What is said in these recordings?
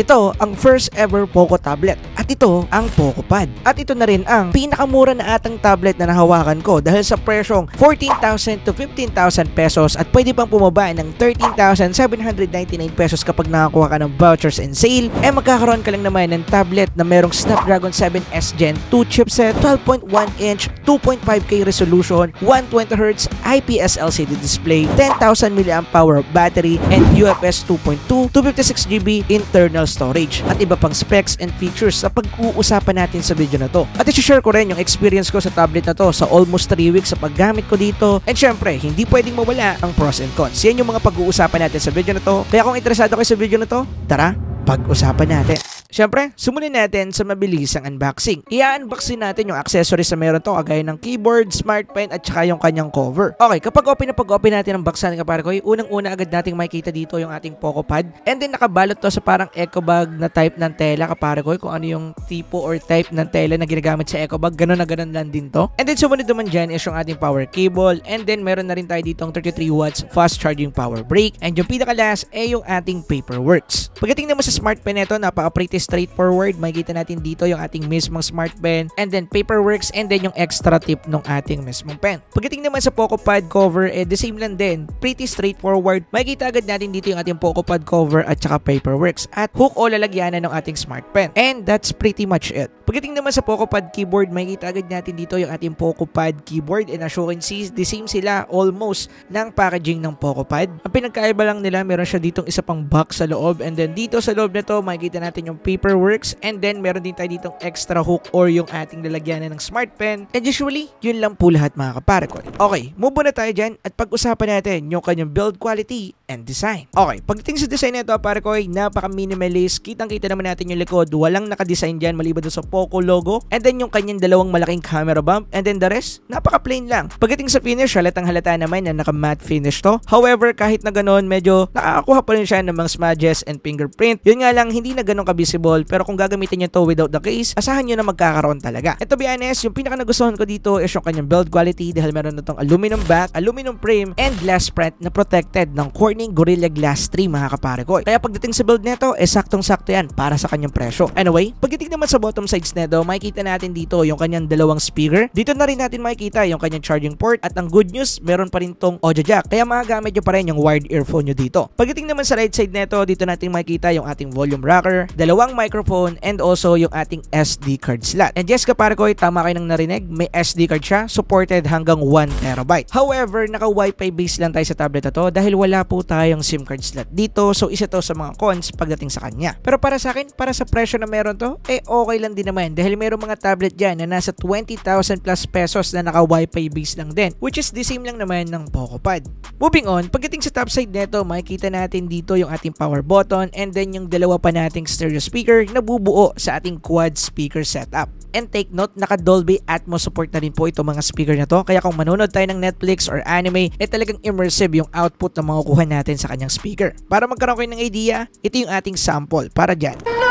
Ito ang first ever Poco tablet ito ang PocoPad. At ito na rin ang pinakamura na atang tablet na nahawakan ko dahil sa presyong 14,000 to 15,000 pesos at pwede pang bumaba ng 13,799 pesos kapag nakakuha ka ng vouchers and sale. Eh magkakaroon ka lang naman ng tablet na merong Snapdragon 7S Gen 2 chipset, 12.1 inch, 2.5K resolution, 120Hz IPS LCD display, 10,000 mAh battery, and UFS 2.2, 256GB internal storage at iba pang specs and features sa pag-uusapan natin sa video na to. At i-share ko rin yung experience ko sa tablet na to sa almost 3 weeks sa paggamit ko dito. And syempre, hindi pwedeng mawala ang pros and cons. Yan yung mga pag-uusapan natin sa video na to. Kaya kung interesado kayo sa video na to, tara, pag-usapan natin. Siyempre, sumunin natin sa mabilisang unboxing. i unboxin natin yung accessories na meron to, kagaya ng keyboard, smart pen, at saka yung kanyang cover. Okay, kapag open na pag-open natin ang box natin kapare ko, unang-una agad nating makikita dito yung ating Poco Pad. And then nakabalot to sa parang eco bag na type ng tela kapare ko, kung ano yung tipo or type ng tela na ginagamit sa eco bag, ganun na ganun lang din to. And then sumunod naman dyan is yung ating power cable. And then meron na rin tayo dito ang 33 watts fast charging power brick. And yung pinaka last ay eh, yung ating paperworks. Pagdating naman sa smart pen ito, napaka-pretty straightforward. Makikita natin dito yung ating mismong smart pen and then paperworks and then yung extra tip ng ating mismong pen. Pagdating naman sa PocoPad cover, eh, the same lang din. Pretty straightforward. Makikita agad natin dito yung ating PocoPad cover at saka paperworks at hook o lalagyanan ng ating smart pen. And that's pretty much it. Pagdating naman sa PocoPad keyboard, makikita agad natin dito yung ating PocoPad keyboard and as you can see, the same sila almost ng packaging ng PocoPad. Ang pinagkaiba lang nila, meron siya ditong isa pang box sa loob and then dito sa loob nito, makikita natin yung paperworks and then meron din tayo ditong extra hook or yung ating lalagyanan ng smart pen. And usually, yun lang po lahat mga kaparekon. Okay, move on na tayo dyan at pag-usapan natin yung kanyang build quality and design. Okay, pagdating sa design nito pare ko ay napaka-minimalist. Kitang-kita naman natin yung likod. Walang nakadesign diyan maliban sa Poco logo. And then yung kanyang dalawang malaking camera bump. And then the rest, napaka-plain lang. Pagdating sa finish, halatang halata naman na naka-matte finish to. However, kahit na ganoon, medyo nakakakuha pa rin siya ng mga smudges and fingerprint. Yun nga lang, hindi na ganoon ka-visible. Pero kung gagamitin niyo to without the case, asahan niyo na magkakaroon talaga. And to be honest, yung pinaka nagustuhan ko dito is yung kanyang build quality dahil meron na aluminum back, aluminum frame, and glass front na protected ng corner ng Gorilla Glass 3 mga kapare ko. Kaya pagdating sa build nito, eh sakto yan para sa kanyang presyo. Anyway, pagdating naman sa bottom sides nito, makikita natin dito yung kanyang dalawang speaker. Dito na rin natin makikita yung kanyang charging port at ang good news, meron pa rin tong audio jack. Kaya magagamit nyo pa rin yung wired earphone nyo dito. Pagdating naman sa right side nito, dito natin makikita yung ating volume rocker, dalawang microphone, and also yung ating SD card slot. And yes kapare ko, eh, tama kayo nang narinig, may SD card siya, supported hanggang 1 terabyte. However, naka wifi fi base lang tayo sa tablet na to dahil wala po tayong SIM card slot dito. So isa to sa mga cons pagdating sa kanya. Pero para sa akin, para sa presyo na meron to, eh okay lang din naman dahil mayroong mga tablet diyan na nasa 20,000 plus pesos na naka Wi-Fi base lang din which is the same lang naman ng PocoPad. Moving on, pagdating sa top side nito, makikita natin dito yung ating power button and then yung dalawa pa nating stereo speaker na bubuo sa ating quad speaker setup. And take note, naka Dolby Atmos support na rin po itong mga speaker na to. Kaya kung manonood tayo ng Netflix or anime, eh talagang immersive yung output na makukuha natin natin sa kanyang speaker. Para magkaroon kayo ng idea, ito yung ating sample para dyan. No!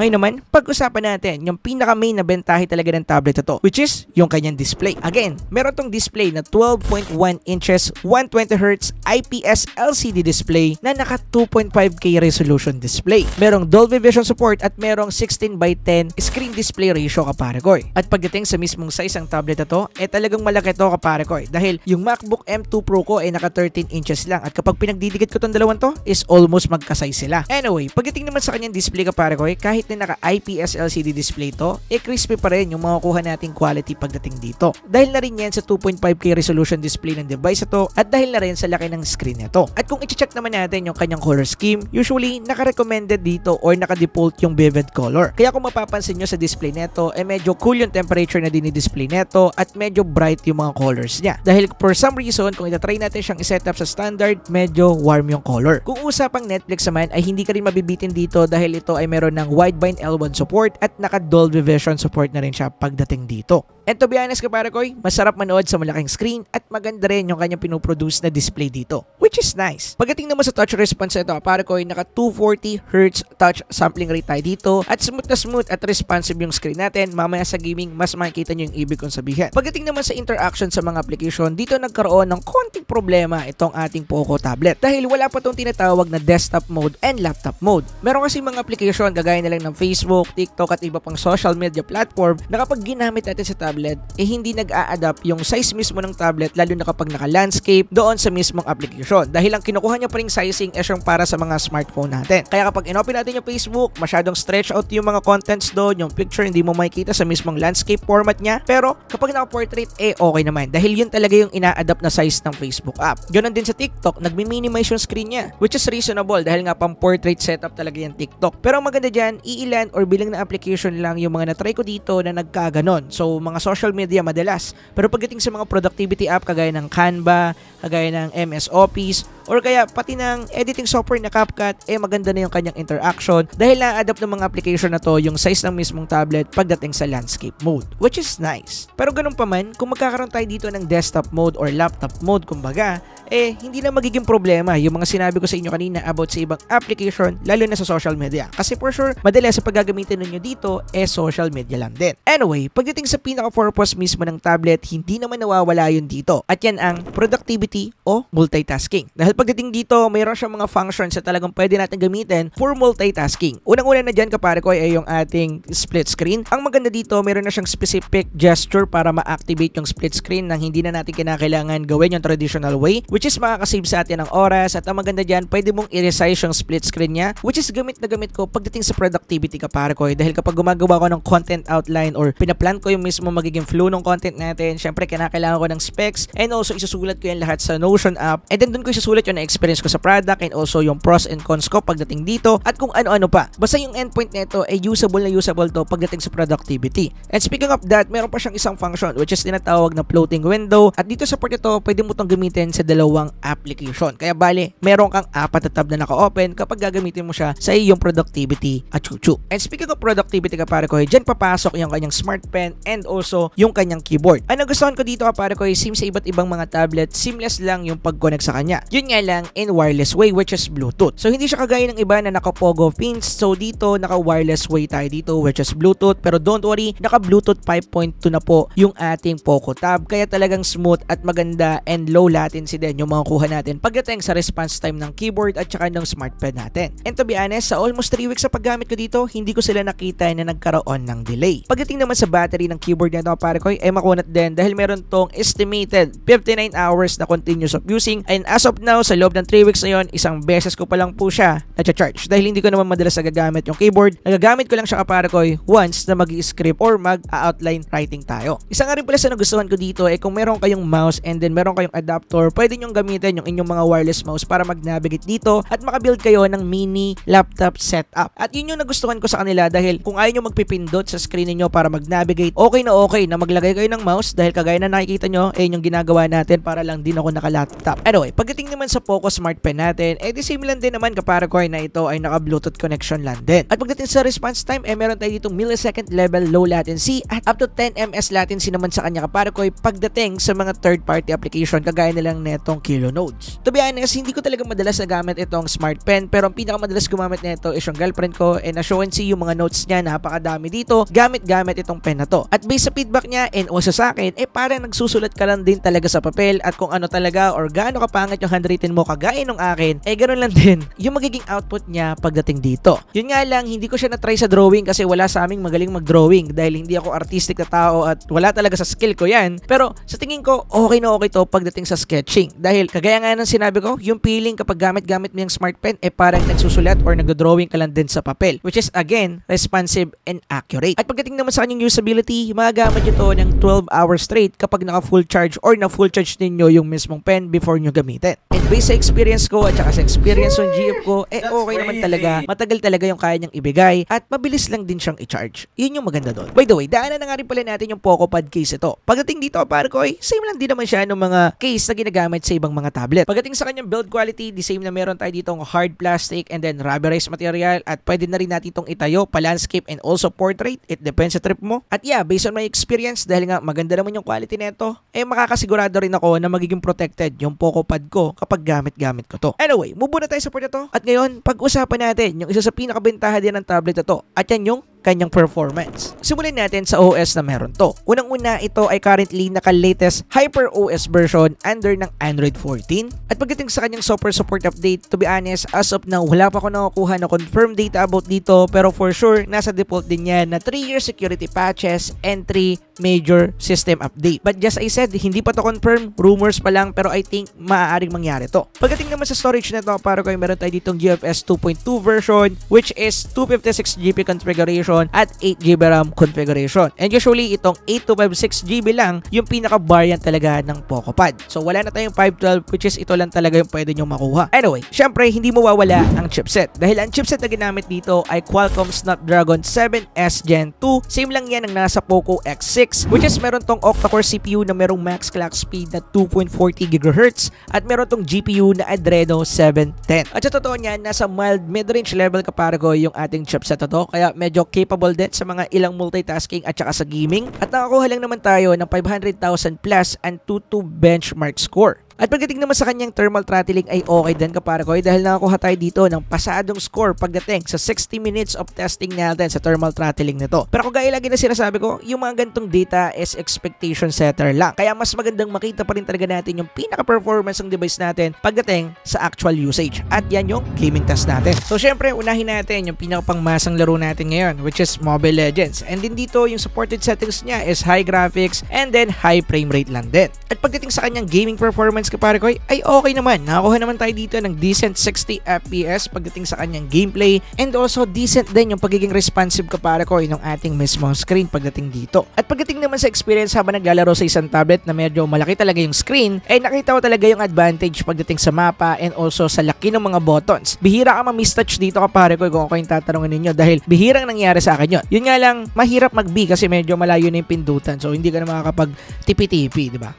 Ngayon naman, pag-usapan natin yung pinaka-main na bentahe talaga ng tablet na to, which is yung kanyang display. Again, meron tong display na 12.1 inches, 120Hz IPS LCD display na naka 2.5K resolution display. Merong Dolby Vision support at merong 16 by 10 screen display ratio kaparekoy. At pagdating sa mismong size ng tablet na to, eh talagang malaki to kaparekoy dahil yung MacBook M2 Pro ko ay naka 13 inches lang at kapag pinagdidikit ko tong dalawang to is almost magkasize sila. Anyway, pagdating naman sa kanyang display kaparekoy, kahit na naka IPS LCD display to, eh crispy pa rin yung makukuha nating quality pagdating dito. Dahil na rin yan sa 2.5K resolution display ng device ito at dahil na rin sa laki ng screen nito. At kung i-check naman natin yung kanyang color scheme, usually naka-recommended dito or naka-default yung vivid color. Kaya kung mapapansin nyo sa display nito, eh medyo cool yung temperature na dini-display nito at medyo bright yung mga colors niya. Dahil for some reason, kung itatry natin siyang up sa standard, medyo warm yung color. Kung usapang Netflix naman ay hindi ka rin mabibitin dito dahil ito ay meron ng wide combined L1 support at naka Dolby Vision support na rin siya pagdating dito. And to be honest, kapare koy, masarap manood sa malaking screen at maganda rin yung kanyang pinoproduce na display dito, which is nice. Pagdating naman sa touch response ito, kapare koy, naka 240Hz touch sampling rate tayo dito at smooth na smooth at responsive yung screen natin. Mamaya sa gaming, mas makikita nyo yung ibig kong sabihin. Pagdating naman sa interaction sa mga application, dito nagkaroon ng konting problema itong ating Poco tablet dahil wala pa itong tinatawag na desktop mode and laptop mode. Meron kasi mga application gagaya na lang ng Facebook, TikTok at iba pang social media platform na kapag ginamit natin sa tablet, tablet, eh hindi nag-a-adapt yung size mismo ng tablet lalo na kapag naka-landscape doon sa mismong application. Dahil ang kinukuha niya pa rin sizing eh, is yung para sa mga smartphone natin. Kaya kapag inopen natin yung Facebook, masyadong stretch out yung mga contents doon, yung picture hindi mo makikita sa mismong landscape format niya. Pero kapag naka-portrait, eh okay naman. Dahil yun talaga yung ina-adapt na size ng Facebook app. Ganon din sa TikTok, nagmi-minimize yung screen niya. Which is reasonable dahil nga pang portrait setup talaga yung TikTok. Pero ang maganda dyan, iilan or bilang na application lang yung mga na-try ko dito na nagkaganon. So mga social media madalas. Pero pagdating sa mga productivity app kagaya ng Canva, kagaya ng MS Office, or kaya pati ng editing software na CapCut, eh maganda na yung kanyang interaction dahil na-adapt ng mga application na to yung size ng mismong tablet pagdating sa landscape mode, which is nice. Pero ganun pa man, kung magkakaroon tayo dito ng desktop mode or laptop mode kumbaga, eh hindi na magiging problema yung mga sinabi ko sa inyo kanina about sa ibang application lalo na sa social media. Kasi for sure, madalas sa paggagamitin ninyo dito, eh social media lang din. Anyway, pagdating sa pinaka purpose mismo ng tablet, hindi naman nawawala yun dito. At yan ang productivity o multitasking. Dahil pagdating dito, mayroon siyang mga functions na talagang pwede natin gamitin for multitasking. Unang-una na dyan kapare ko ay yung ating split screen. Ang maganda dito, mayroon na siyang specific gesture para ma-activate yung split screen nang hindi na natin kinakailangan gawin yung traditional way which is makakasave sa atin ng oras at ang maganda dyan, pwede mong i-resize yung split screen niya which is gamit na gamit ko pagdating sa productivity kapare ko dahil kapag gumagawa ko ng content outline or pinaplan ko yung mismo magiging flow ng content natin. Siyempre, kinakailangan ko ng specs and also isusulat ko yan lahat sa Notion app. And then doon ko isusulat yung experience ko sa product and also yung pros and cons ko pagdating dito at kung ano-ano pa. Basta yung endpoint nito ay usable na usable to pagdating sa productivity. And speaking of that, meron pa siyang isang function which is tinatawag na floating window at dito sa part ito, pwede mo itong gamitin sa dalawang application. Kaya bali, meron kang apat na tab na naka-open kapag gagamitin mo siya sa iyong productivity at chuchu. And speaking of productivity kapare ko, eh, dyan papasok yung kanyang smart pen and also puso yung kanyang keyboard. Ang nagustuhan ko dito para ko sim sa iba't ibang mga tablet, seamless lang yung pag-connect sa kanya. Yun nga lang in wireless way which is Bluetooth. So hindi siya kagaya ng iba na naka-pogo pins. So dito naka-wireless way tayo dito which is Bluetooth. Pero don't worry, naka-Bluetooth 5.2 na po yung ating Poco Tab. Kaya talagang smooth at maganda and low latency din yung mga kuha natin pagdating sa response time ng keyboard at saka ng smart pen natin. And to be honest, sa almost 3 weeks sa paggamit ko dito, hindi ko sila nakita na nagkaroon ng delay. Pagdating naman sa battery ng keyboard kaya naman pare ko, ay eh, makunat din dahil meron tong estimated 59 hours na continuous of using and as of now, sa loob ng 3 weeks na yon isang beses ko pa lang po siya na-charge dahil hindi ko naman madalas nagagamit yung keyboard. Nagagamit ko lang siya kapare ko once na mag-script or mag-outline writing tayo. isang nga rin pala sa nagustuhan ko dito ay eh, kung meron kayong mouse and then meron kayong adapter, pwede nyong gamitin yung inyong mga wireless mouse para mag-navigate dito at makabuild kayo ng mini laptop setup. At yun yung nagustuhan ko sa kanila dahil kung ayaw nyo magpipindot sa screen niyo para mag-navigate, okay na okay okay na maglagay kayo ng mouse dahil kagaya na nakikita nyo, eh yung ginagawa natin para lang din ako naka-laptop. Anyway, pagdating naman sa Poco Smart Pen natin, eh di similar din naman kaparakoy na ito ay naka-Bluetooth connection lang din. At pagdating sa response time, eh meron tayo dito millisecond level low latency at up to 10 ms latency naman sa kanya kaparakoy pagdating sa mga third party application kagaya nilang netong Kilo Nodes. To be honest, hindi ko talaga madalas nagamit itong Smart Pen pero ang pinakamadalas gumamit nito is yung girlfriend ko eh, and see yung mga notes niya napakadami dito gamit-gamit itong pen na to. At based sa feedback niya and also sa akin, eh parang nagsusulat ka lang din talaga sa papel at kung ano talaga or gaano ka kapangit yung handwritten mo kagaya nung akin, eh ganun lang din yung magiging output niya pagdating dito. Yun nga lang, hindi ko siya na-try sa drawing kasi wala sa aming magaling mag-drawing dahil hindi ako artistic na tao at wala talaga sa skill ko yan. Pero sa tingin ko, okay na okay to pagdating sa sketching dahil kagaya nga ng sinabi ko, yung feeling kapag gamit-gamit mo yung smart pen, eh parang nagsusulat or nag-drawing ka lang din sa papel which is again, responsive and accurate. At pagdating naman sa kanyang usability, mga Ginagamit nyo ng 12 hours straight kapag naka full charge or na full charge ninyo yung mismong pen before nyo gamitin. And based sa experience ko at saka sa experience ng GF ko, eh okay naman talaga. Matagal talaga yung kaya niyang ibigay at mabilis lang din siyang i-charge. Yun yung maganda doon. By the way, daanan na nga rin pala natin yung Pad case ito. Pagdating dito, Parkoy, eh, same lang din naman siya ng mga case na ginagamit sa ibang mga tablet. Pagdating sa kanyang build quality, the same na meron tayo ditong hard plastic and then rubberized material at pwede na rin natin itong itayo pa landscape and also portrait. It depends sa trip mo. At yeah, based on my experience, experience dahil nga maganda naman yung quality nito, eh makakasigurado rin ako na magiging protected yung Poco Pad ko kapag gamit-gamit ko to. Anyway, move na tayo sa part na to. At ngayon, pag-usapan natin yung isa sa pinakabentaha din ng tablet na to. At yan yung kanyang performance. Simulan natin sa OS na meron to. Unang-una, ito ay currently naka-latest HyperOS version under ng Android 14. At pagdating sa kanyang software support update, to be honest, as of now, wala pa ako nakakuha na confirmed data about dito pero for sure, nasa default din niya na 3-year security patches and 3 major system update. But just I said, hindi pa to confirm, rumors pa lang pero I think maaaring mangyari to. Pagdating naman sa storage na to, para kayo meron tayo ditong UFS 2.2 version which is 256GB configuration configuration at 8GB RAM configuration. And usually itong 8256GB lang yung pinaka-variant talaga ng PocoPad. So wala na tayong 512 which is ito lang talaga yung pwede nyo makuha. Anyway, syempre hindi mawawala ang chipset dahil ang chipset na ginamit dito ay Qualcomm Snapdragon 7S Gen 2. Same lang yan ang nasa Poco X6 which is meron tong octa-core CPU na merong max clock speed na 2.40 GHz at meron tong GPU na Adreno 710. At sa totoo niyan, nasa mild mid-range level kaparago yung ating chipset na to kaya medyo capable din sa mga ilang multitasking at saka sa gaming at nakakuha lang naman tayo ng 500,000 plus and 2.2 benchmark score. At pagdating naman sa kanyang thermal throttling ay okay din kaparekoy dahil nakakuha tayo dito ng pasadong score pagdating sa 60 minutes of testing natin sa thermal throttling nito. Pero kung gaya lagi na sinasabi ko, yung mga ganitong data is expectation setter lang. Kaya mas magandang makita pa rin talaga natin yung pinaka-performance ng device natin pagdating sa actual usage. At yan yung gaming test natin. So syempre, unahin natin yung pinakapangmasang laro natin ngayon which is Mobile Legends. And din dito, yung supported settings niya is high graphics and then high frame rate lang din. At pagdating sa kanyang gaming performance performance kapare ko ay, okay naman. Nakakuha naman tayo dito ng decent 60 FPS pagdating sa kanyang gameplay and also decent din yung pagiging responsive kapare ko ng ating mismong screen pagdating dito. At pagdating naman sa experience habang naglalaro sa isang tablet na medyo malaki talaga yung screen, ay eh, nakita ko talaga yung advantage pagdating sa mapa and also sa laki ng mga buttons. Bihira ka ma-mistouch dito kapare ko kung ako yung tatanungin ninyo dahil bihirang nangyari sa akin yun. Yun nga lang, mahirap mag-B kasi medyo malayo na yung pindutan so hindi ka na makakapag tipi-tipi, di ba?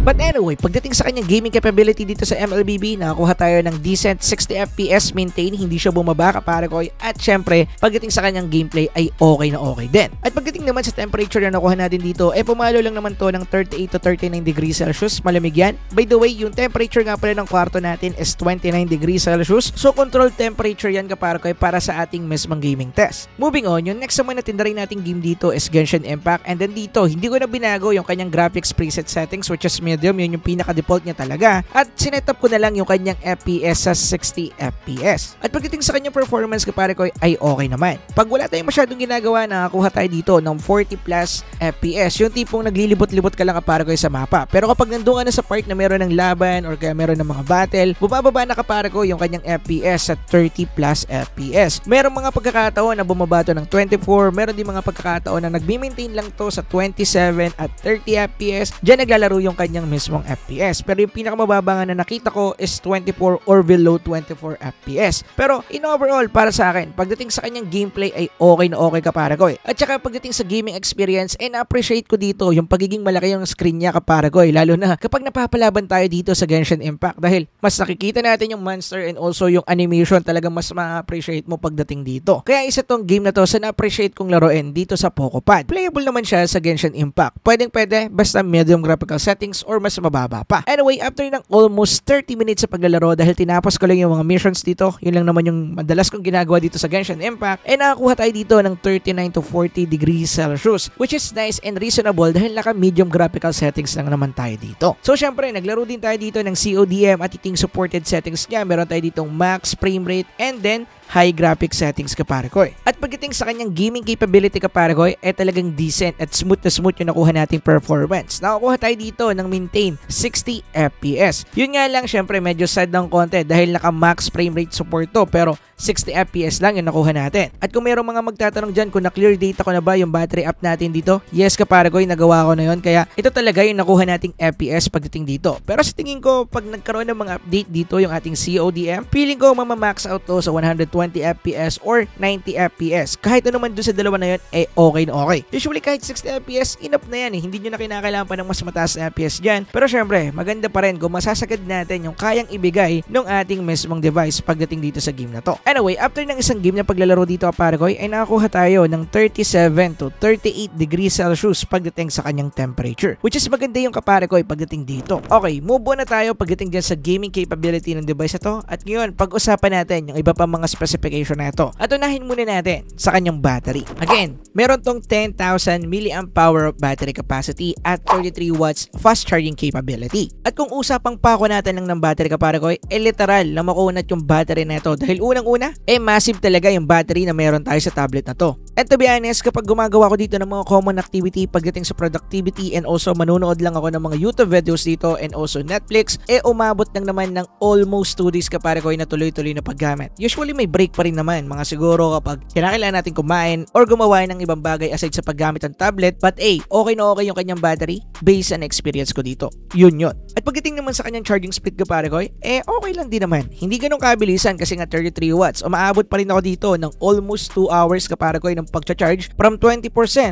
But anyway, pagdating sa kanyang gaming capability dito sa MLBB, nakakuha tayo ng decent 60fps maintain, hindi siya bumaba kapare ko. At syempre, pagdating sa kanyang gameplay ay okay na okay din. At pagdating naman sa temperature na nakuha natin dito, eh pumalo lang naman to ng 38 to 39 degrees Celsius, malamig yan. By the way, yung temperature nga pala ng kwarto natin is 29 degrees Celsius. So control temperature yan kapare ko eh, para sa ating mismong gaming test. Moving on, yung next naman natin na rin nating game dito is Genshin Impact and then dito, hindi ko na binago yung kanyang graphics preset settings which is medium, yun yung pinaka-default niya talaga. At sinet up ko na lang yung kanyang FPS sa 60 FPS. At pagdating sa kanyang performance kapare ko ay okay naman. Pag wala tayong masyadong ginagawa, nakakuha tayo dito ng 40 plus FPS. Yung tipong naglilibot-libot ka lang kapare ko sa mapa. Pero kapag nandun ka na sa part na meron ng laban or kaya meron ng mga battle, bumababa na kapare ko yung kanyang FPS sa 30 plus FPS. Merong mga pagkakataon na bumaba to ng 24, meron din mga pagkakataon na nagbi-maintain lang to sa 27 at 30 FPS. Diyan naglalaro yung kanyang ng mismong FPS. Pero yung pinakamababa nga na nakita ko is 24 or below 24 FPS. Pero in overall, para sa akin, pagdating sa kanyang gameplay ay okay na okay kapare ko eh. At saka pagdating sa gaming experience, ay eh, na-appreciate ko dito yung pagiging malaki yung screen niya kapare ko eh. Lalo na kapag napapalaban tayo dito sa Genshin Impact dahil mas nakikita natin yung monster and also yung animation talagang mas ma-appreciate mo pagdating dito. Kaya isa tong game na to sa na-appreciate kong laruin dito sa Poco Pad. Playable naman siya sa Genshin Impact. Pwedeng pwede basta medium graphical settings or mas mababa pa. Anyway, after ng almost 30 minutes sa paglalaro dahil tinapos ko lang yung mga missions dito, yun lang naman yung madalas kong ginagawa dito sa Genshin Impact, eh nakakuha tayo dito ng 39 to 40 degrees Celsius which is nice and reasonable dahil naka medium graphical settings lang naman tayo dito. So syempre, naglaro din tayo dito ng CODM at iting supported settings niya. Meron tayo ditong max frame rate and then high graphic settings ka kapare ko At pagdating sa kanyang gaming capability ka kapare ko eh, talagang decent at smooth na smooth yung nakuha nating performance. Nakakuha tayo dito ng maintain 60 FPS. Yun nga lang syempre medyo sad ng konti dahil naka max frame rate support to pero 60 FPS lang yung nakuha natin. At kung mayroong mga magtatanong dyan kung na-clear data ko na ba yung battery up natin dito, yes ko, nagawa ko na yun. Kaya ito talaga yung nakuha nating FPS pagdating dito. Pero sa tingin ko, pag nagkaroon ng mga update dito yung ating CODM, feeling ko mamamax out to sa 120 120 FPS or 90 FPS. Kahit ano man doon sa dalawa na yun, eh okay na okay. Usually kahit 60 FPS, enough na yan eh. Hindi nyo na kinakailangan pa ng mas mataas na FPS dyan. Pero syempre, maganda pa rin kung masasagad natin yung kayang ibigay ng ating mismong device pagdating dito sa game na to. Anyway, after ng isang game na paglalaro dito Apargoy, ay nakakuha tayo ng 37 to 38 degrees Celsius pagdating sa kanyang temperature. Which is maganda yung Apargoy eh, pagdating dito. Okay, move on na tayo pagdating dyan sa gaming capability ng device na to. At ngayon, pag-usapan natin yung iba pa mga specifications specification na ito. At unahin muna natin sa kanyang battery. Again, meron tong 10,000 mAh battery capacity at 33 watts fast charging capability. At kung usapang pako natin lang ng battery kapare eh literal na makunat yung battery na ito dahil unang-una, eh massive talaga yung battery na meron tayo sa tablet na to. And to be honest, kapag gumagawa ko dito ng mga common activity pagdating sa productivity and also manonood lang ako ng mga YouTube videos dito and also Netflix, eh umabot lang naman ng almost 2 days kapare ko eh, na tuloy-tuloy na paggamit. Usually may break break pa rin naman, mga siguro kapag kinakailangan natin kumain or gumawa ng ibang bagay aside sa paggamit ng tablet. But A, okay na okay yung kanyang battery based on experience ko dito. Yun yun. At pagdating naman sa kanyang charging speed ko pare ko, eh okay lang din naman. Hindi ganun kabilisan kasi nga 33 watts. Umaabot pa rin ako dito ng almost 2 hours ka pare ko ng pagcha-charge from 20%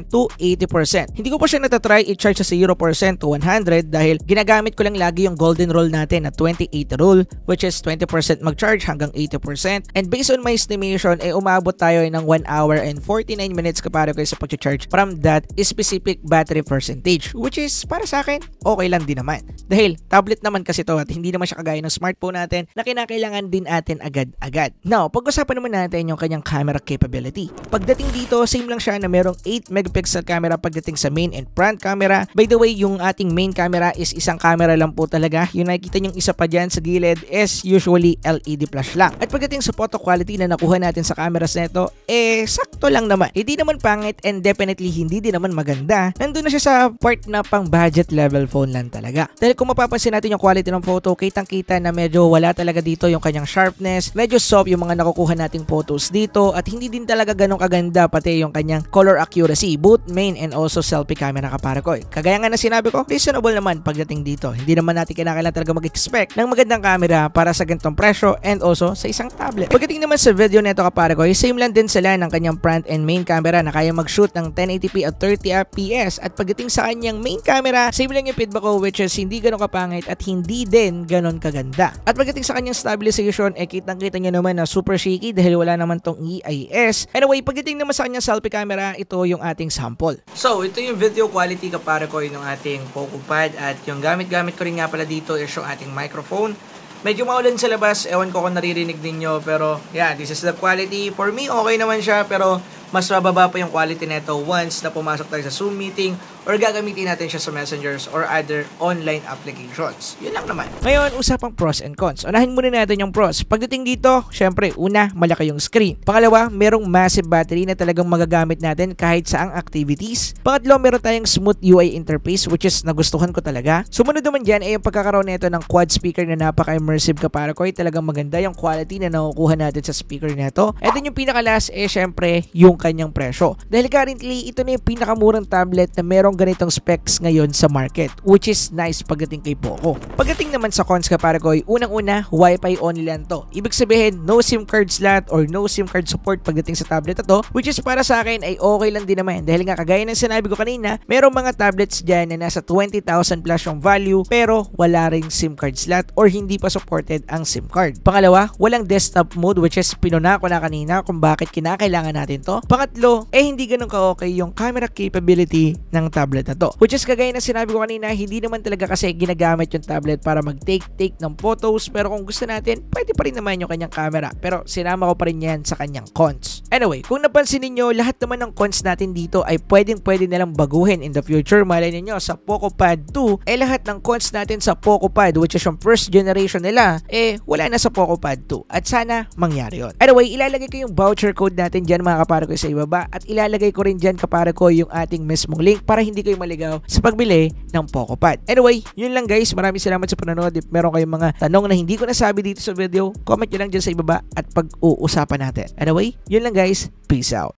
to 80%. Hindi ko pa siya natatry i-charge sa 0% to 100 dahil ginagamit ko lang lagi yung golden rule natin na 28 rule which is 20% mag-charge hanggang 80%. And based on on my estimation, ay eh, umabot tayo ng 1 hour and 49 minutes kapare kayo sa pag-charge from that specific battery percentage. Which is, para sa akin, okay lang din naman. Dahil, tablet naman kasi to at hindi naman siya kagaya ng smartphone natin na kinakailangan din atin agad-agad. Now, pag-usapan naman natin yung kanyang camera capability. Pagdating dito, same lang siya na merong 8 megapixel camera pagdating sa main and front camera. By the way, yung ating main camera is isang camera lang po talaga. Yung nakikita niyong isa pa dyan sa gilid is usually LED flash lang. At pagdating sa photo quality, quality na nakuha natin sa cameras nito, eh sakto lang naman. Hindi naman pangit and definitely hindi din naman maganda. Nandun na siya sa part na pang budget level phone lang talaga. Dahil kung mapapansin natin yung quality ng photo, kitang kita na medyo wala talaga dito yung kanyang sharpness, medyo soft yung mga nakukuha nating photos dito at hindi din talaga ganong kaganda pati yung kanyang color accuracy, both main and also selfie camera kapara ko. Eh. Kagaya nga na sinabi ko, reasonable naman pagdating dito. Hindi naman natin kinakailangan talaga mag-expect ng magandang camera para sa ganitong presyo and also sa isang tablet. Pagdating naman sa video nito kapare ko, same lang din sila ng kanyang front and main camera na kaya mag-shoot ng 1080p at 30fps at pagdating sa kanyang main camera, same lang yung feedback ko which is hindi ganun kapangit at hindi din ganun kaganda. At pagdating sa kanyang stabilization, eh kitang kita nyo naman na super shaky dahil wala naman tong EIS. Anyway, pagdating naman sa kanyang selfie camera, ito yung ating sample. So, ito yung video quality kapare ko ng ating Pocopad at yung gamit-gamit ko rin nga pala dito is yung ating microphone Medyo maulan sa labas, ewan ko kung naririnig ninyo, pero yeah, this is the quality. For me, okay naman siya, pero mas mababa pa yung quality nito once na pumasok tayo sa Zoom meeting or gagamitin natin siya sa messengers or other online applications. Yun lang naman. Ngayon, usapang pros and cons. Unahin muna natin yung pros. Pagdating dito, syempre, una, malaki yung screen. Pangalawa, merong massive battery na talagang magagamit natin kahit saang activities. Pangatlo, meron tayong smooth UI interface which is nagustuhan ko talaga. Sumunod naman dyan ay yung pagkakaroon nito ng quad speaker na napaka-immersive ka para ko ay talagang maganda yung quality na nakukuha natin sa speaker nito. Ito yung pinaka-last eh syempre yung yung kanyang presyo. Dahil currently, ito na yung pinakamurang tablet na merong ganitong specs ngayon sa market which is nice pagdating kay Poco. Pagdating naman sa cons kapare ko, unang-una, Wi-Fi only lang to. Ibig sabihin, no SIM card slot or no SIM card support pagdating sa tablet to which is para sa akin ay okay lang din naman dahil nga kagaya ng sinabi ko kanina, merong mga tablets dyan na nasa 20,000 plus yung value pero wala ring SIM card slot or hindi pa supported ang SIM card. Pangalawa, walang desktop mode which is pinunako na kanina kung bakit kinakailangan natin to Pangatlo, eh hindi ganun ka-okay yung camera capability ng tablet na to. Which is kagaya na sinabi ko kanina, hindi naman talaga kasi ginagamit yung tablet para mag-take-take ng photos pero kung gusto natin, pwede pa rin naman yung kanyang camera pero sinama ko pa rin yan sa kanyang cons. Anyway, kung napansin niyo lahat naman ng coins natin dito ay pwedeng pwede nilang baguhin in the future. Malay niyo sa PocoPad 2, eh lahat ng coins natin sa PocoPad which is yung first generation nila, eh wala na sa PocoPad 2. At sana mangyari yon. Anyway, ilalagay ko yung voucher code natin dyan mga kapare ko sa ibaba at ilalagay ko rin dyan kapare ko yung ating mismong link para hindi kayo maligaw sa pagbili ng PocoPad. Anyway, yun lang guys. Maraming salamat sa panonood. If meron kayong mga tanong na hindi ko nasabi dito sa video, comment nyo lang dyan sa ibaba at pag-uusapan natin. Anyway, yun lang guys. Peace out.